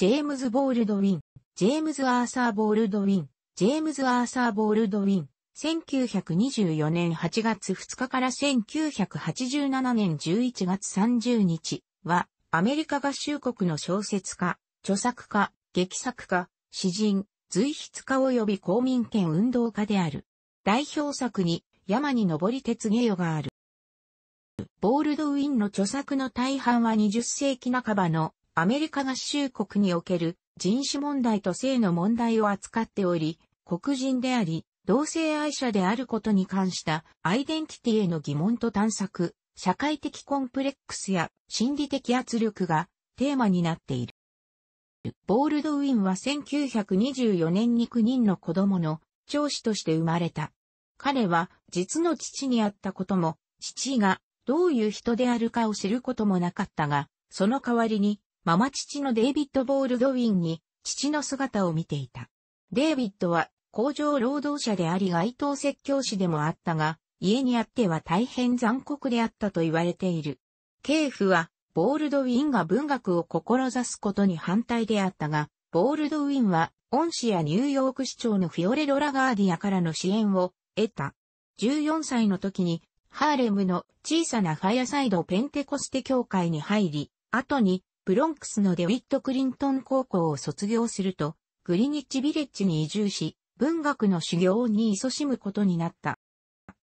ジェームズ・ボールドウィン、ジェームズ・アーサー・ボールドウィン、ジェームズ・アーサー・ボールドウィン、1924年8月2日から1987年11月30日は、アメリカ合衆国の小説家、著作家、劇作家、詩人、随筆家及び公民権運動家である。代表作に、山に登り鉄芸よがある。ボールドウィンの著作の大半は20世紀半ばのアメリカ合衆国における人種問題と性の問題を扱っており、黒人であり、同性愛者であることに関したアイデンティティへの疑問と探索、社会的コンプレックスや心理的圧力がテーマになっている。ボールドウィンは1924年に9人の子供の長子として生まれた。彼は実の父にあったことも、父がどういう人であるかを知ることもなかったが、その代わりにママ父のデイビッド・ボールドウィンに父の姿を見ていた。デイビッドは工場労働者であり街頭説教師でもあったが、家にあっては大変残酷であったと言われている。ケーフは、ボールドウィンが文学を志すことに反対であったが、ボールドウィンは、恩師やニューヨーク市長のフィオレ・ロラガーディアからの支援を得た。14歳の時に、ハーレムの小さなファイアサイドペンテコステ教会に入り、後にブロンクスのデウィット・クリントン高校を卒業すると、グリニッチ・ビレッジに移住し、文学の修行に勤しむことになった。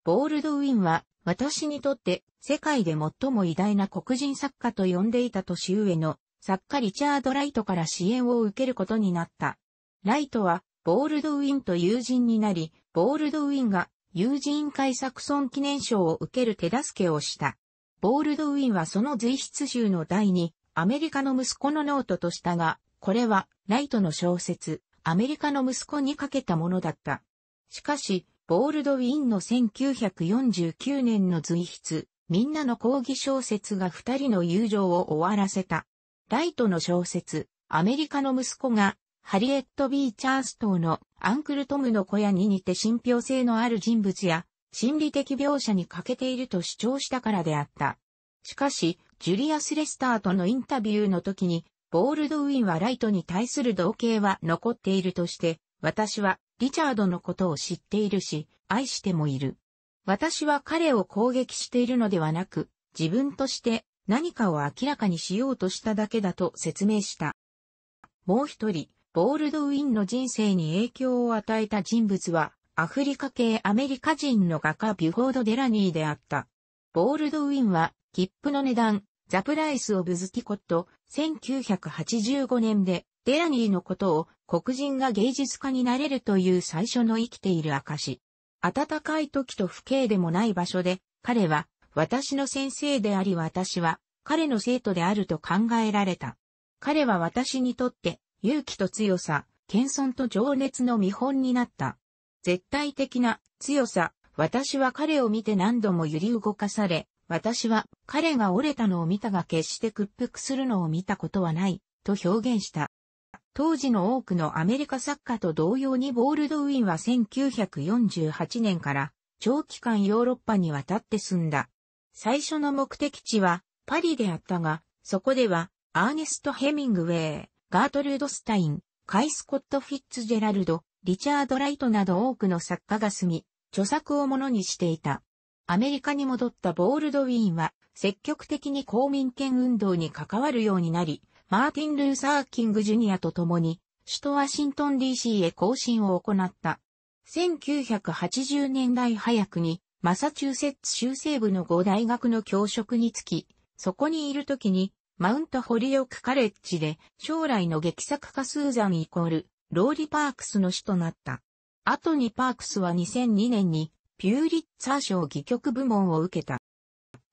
ボールドウィンは、私にとって世界で最も偉大な黒人作家と呼んでいた年上の作家リチャード・ライトから支援を受けることになった。ライトは、ボールドウィンと友人になり、ボールドウィンが友人会作村記念賞を受ける手助けをした。ボールドウィンはその随筆集の第2アメリカの息子のノートとしたが、これは、ライトの小説、アメリカの息子にかけたものだった。しかし、ボールドウィンの1949年の随筆、みんなの講義小説が二人の友情を終わらせた。ライトの小説、アメリカの息子が、ハリエット・ビーチャーストーのアンクル・トムの小屋に似て信憑性のある人物や、心理的描写に欠けていると主張したからであった。しかし、ジュリアス・レスターとのインタビューの時に、ボールドウィンはライトに対する同型は残っているとして、私はリチャードのことを知っているし、愛してもいる。私は彼を攻撃しているのではなく、自分として何かを明らかにしようとしただけだと説明した。もう一人、ボールドウィンの人生に影響を与えた人物は、アフリカ系アメリカ人の画家ビュフォード・デラニーであった。ボールドウィンは切符の値段、ザプライスオブズティコット、1985年で、デラニーのことを黒人が芸術家になれるという最初の生きている証。暖かい時と不景でもない場所で、彼は私の先生であり私は彼の生徒であると考えられた。彼は私にとって勇気と強さ、謙遜と情熱の見本になった。絶対的な強さ、私は彼を見て何度も揺り動かされ、私は彼が折れたのを見たが決して屈服するのを見たことはない、と表現した。当時の多くのアメリカ作家と同様にボールドウィンは1948年から長期間ヨーロッパにわたって住んだ。最初の目的地はパリであったが、そこではアーネスト・ヘミングウェイ、ガートルード・スタイン、カイ・スコット・フィッツジェラルド、リチャード・ライトなど多くの作家が住み、著作をものにしていた。アメリカに戻ったボールドウィーンは、積極的に公民権運動に関わるようになり、マーティン・ルーサー・キング・ジュニアと共に、首都ワシントン DC へ行進を行った。1980年代早くに、マサチューセッツ州西部の5大学の教職に就き、そこにいる時に、マウントホリオクカレッジで、将来の劇作家スーザンイコール、ローリ・パークスの死となった。後にパークスは2002年に、ピューリッツァー賞戯曲部門を受けた。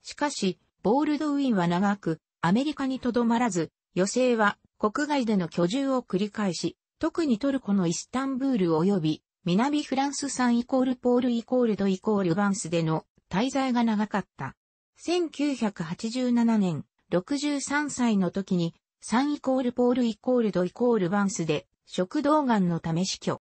しかし、ボールドウィンは長く、アメリカにとどまらず、余生は国外での居住を繰り返し、特にトルコのイスタンブール及び、南フランス産イコールポールイコールドイコールバンスでの滞在が長かった。1987年、63歳の時に、3イコールポールイコールドイコールバンスで、食道がんのため死去。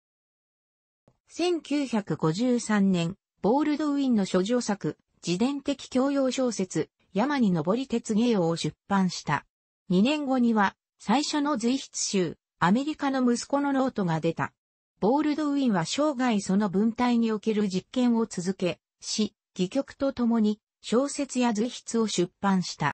1953年、ボールドウィンの諸女作、自伝的教養小説、山に登り鉄芸を出版した。2年後には、最初の随筆集、アメリカの息子のノートが出た。ボールドウィンは生涯その文体における実験を続け、し、戯曲と共に小説や随筆を出版した。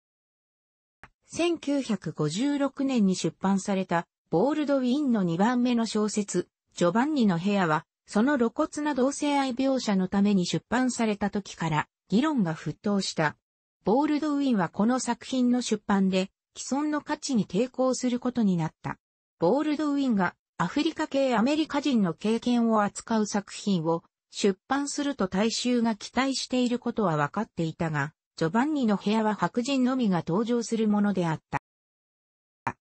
1956年に出版されたボールドウィンの2番目の小説、ジョバンニの部屋はその露骨な同性愛描写のために出版された時から議論が沸騰した。ボールドウィンはこの作品の出版で既存の価値に抵抗することになった。ボールドウィンがアフリカ系アメリカ人の経験を扱う作品を出版すると大衆が期待していることは分かっていたが、ジョバンニの部屋は白人のみが登場するものであった。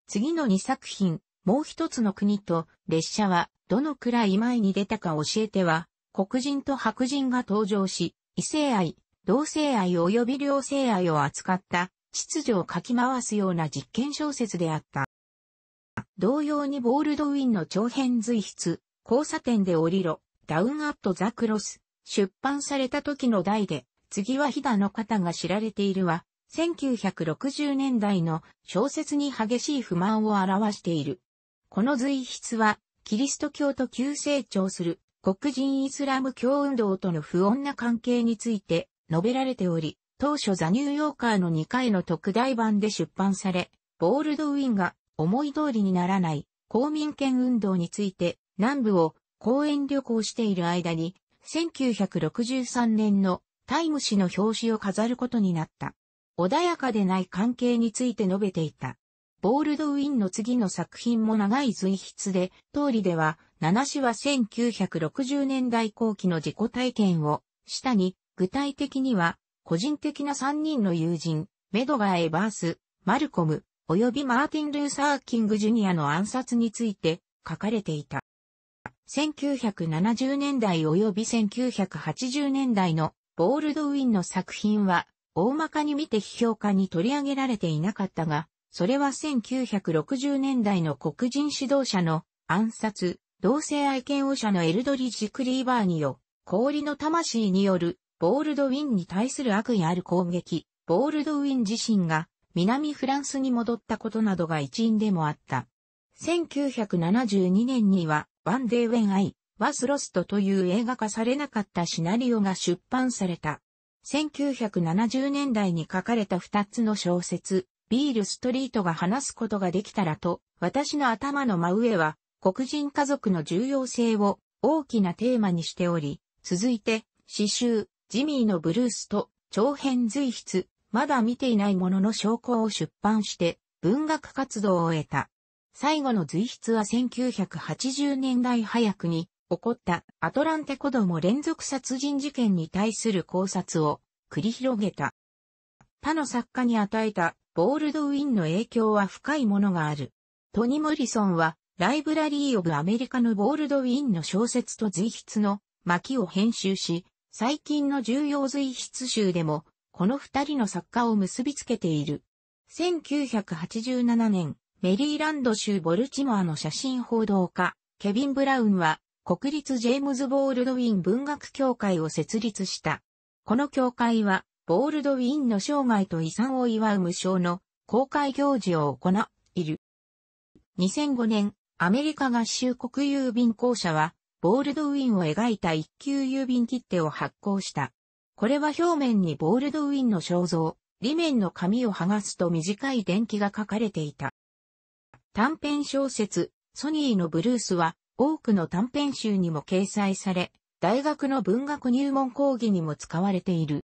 次の2作品、もう一つの国と列車はどのくらい前に出たか教えては、黒人と白人が登場し、異性愛、同性愛及び両性愛を扱った秩序を書き回すような実験小説であった。同様にボールドウィンの長編随筆、交差点で降りろ、ダウンアットザクロス、出版された時の題で、次は飛騨の方が知られているは、1960年代の小説に激しい不満を表している。この随筆はキリスト教と急成長する黒人イスラム教運動との不穏な関係について述べられており、当初ザ・ニューヨーカーの2回の特大版で出版され、ボールドウィンが思い通りにならない公民権運動について南部を公園旅行している間に1963年のタイム誌の表紙を飾ることになった。穏やかでない関係について述べていた。ボールドウィンの次の作品も長い随筆で、通りでは、七氏は1960年代後期の自己体験を、下に、具体的には、個人的な3人の友人、メドガー・エバース、マルコム、及びマーティン・ルーサー・キング・ジュニアの暗殺について書かれていた。1970年代及び1980年代のボールドウィンの作品は、大まかに見て批評家に取り上げられていなかったが、それは1960年代の黒人指導者の暗殺、同性愛悪者のエルドリッジ・クリーバーによ、氷の魂による、ボールドウィンに対する悪意ある攻撃、ボールドウィン自身が南フランスに戻ったことなどが一因でもあった。1972年には、ワンデー・ウェン・アイ、ワス・ロストという映画化されなかったシナリオが出版された。1970年代に書かれた2つの小説、ビールストリートが話すことができたらと、私の頭の真上は、黒人家族の重要性を大きなテーマにしており、続いて、詩集、ジミーのブルースと、長編随筆、まだ見ていないものの証拠を出版して、文学活動を終えた。最後の随筆は1980年代早くに、起こったアトランテ子供連続殺人事件に対する考察を繰り広げた。他の作家に与えたボールドウィンの影響は深いものがある。トニ・モリソンは、ライブラリー・オブ・アメリカのボールドウィンの小説と随筆の巻を編集し、最近の重要随筆集でも、この二人の作家を結びつけている。1987年、メリーランド州ボルチモアの写真報道家、ケビン・ブラウンは、国立ジェームズ・ボールドウィン文学協会を設立した。この協会は、ボールドウィンの生涯と遺産を祝う無償の公開行事を行いる。2005年、アメリカ合衆国郵便公社は、ボールドウィンを描いた一級郵便切手を発行した。これは表面にボールドウィンの肖像、裏面の紙を剥がすと短い電気が書かれていた。短編小説、ソニーのブルースは、多くの短編集にも掲載され、大学の文学入門講義にも使われている。